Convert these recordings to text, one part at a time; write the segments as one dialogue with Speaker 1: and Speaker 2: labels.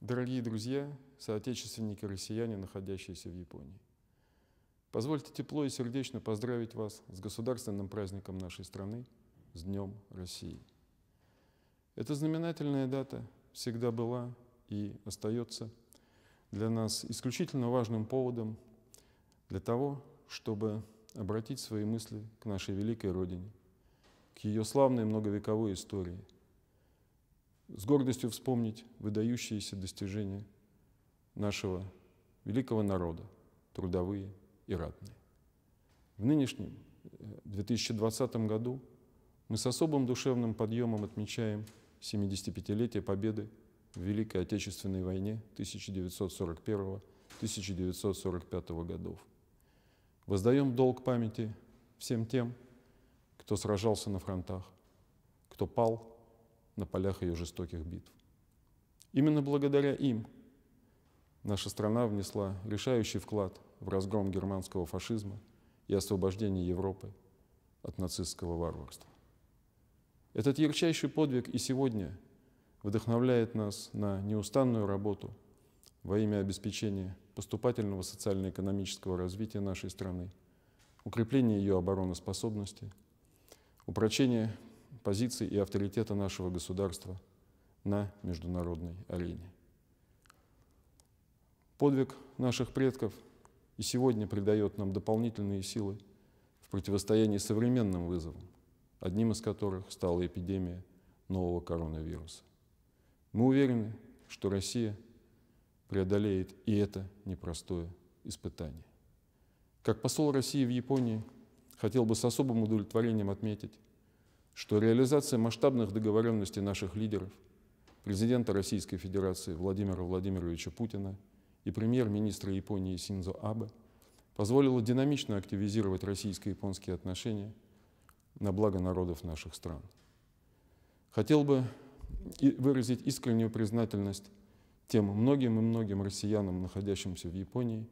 Speaker 1: дорогие друзья, соотечественники россияне, находящиеся в Японии. Позвольте тепло и сердечно поздравить вас с государственным праздником нашей страны, с Днем России. Эта знаменательная дата всегда была и остается для нас исключительно важным поводом для того, чтобы обратить свои мысли к нашей великой Родине, к ее славной многовековой истории – с гордостью вспомнить выдающиеся достижения нашего великого народа, трудовые и ратные. В нынешнем 2020 э, году мы с особым душевным подъемом отмечаем 75-летие победы в Великой Отечественной войне 1941-1945 годов. Воздаем долг памяти всем тем, кто сражался на фронтах, кто пал на полях ее жестоких битв. Именно благодаря им наша страна внесла решающий вклад в разгром германского фашизма и освобождение Европы от нацистского варварства. Этот ярчайший подвиг и сегодня вдохновляет нас на неустанную работу во имя обеспечения поступательного социально-экономического развития нашей страны, укрепления ее обороноспособности, упрочения позиции и авторитета нашего государства на международной арене. Подвиг наших предков и сегодня придает нам дополнительные силы в противостоянии современным вызовам, одним из которых стала эпидемия нового коронавируса. Мы уверены, что Россия преодолеет и это непростое испытание. Как посол России в Японии хотел бы с особым удовлетворением отметить, что реализация масштабных договоренностей наших лидеров, президента Российской Федерации Владимира Владимировича Путина и премьер-министра Японии Синзо Абе позволила динамично активизировать российско-японские отношения на благо народов наших стран. Хотел бы выразить искреннюю признательность тем многим и многим россиянам, находящимся в Японии,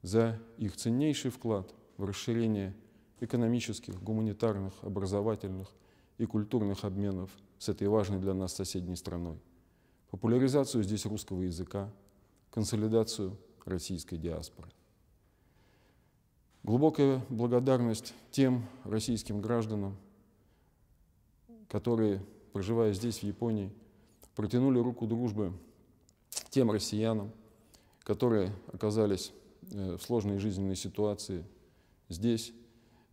Speaker 1: за их ценнейший вклад в расширение экономических, гуманитарных, образовательных – и культурных обменов с этой важной для нас соседней страной, популяризацию здесь русского языка, консолидацию российской диаспоры. Глубокая благодарность тем российским гражданам, которые, проживая здесь, в Японии, протянули руку дружбы тем россиянам, которые оказались э, в сложной жизненной ситуации здесь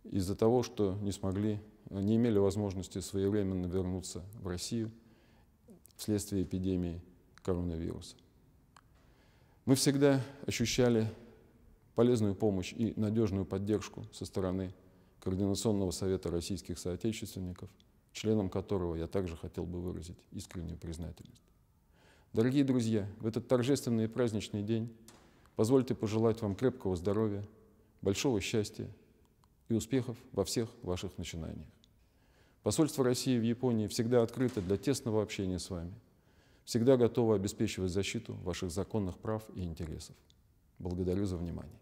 Speaker 1: из-за того, что не смогли не имели возможности своевременно вернуться в Россию вследствие эпидемии коронавируса. Мы всегда ощущали полезную помощь и надежную поддержку со стороны Координационного совета российских соотечественников, членом которого я также хотел бы выразить искреннюю признательность. Дорогие друзья, в этот торжественный и праздничный день позвольте пожелать вам крепкого здоровья, большого счастья и успехов во всех ваших начинаниях. Посольство России в Японии всегда открыто для тесного общения с вами, всегда готово обеспечивать защиту ваших законных прав и интересов. Благодарю за внимание.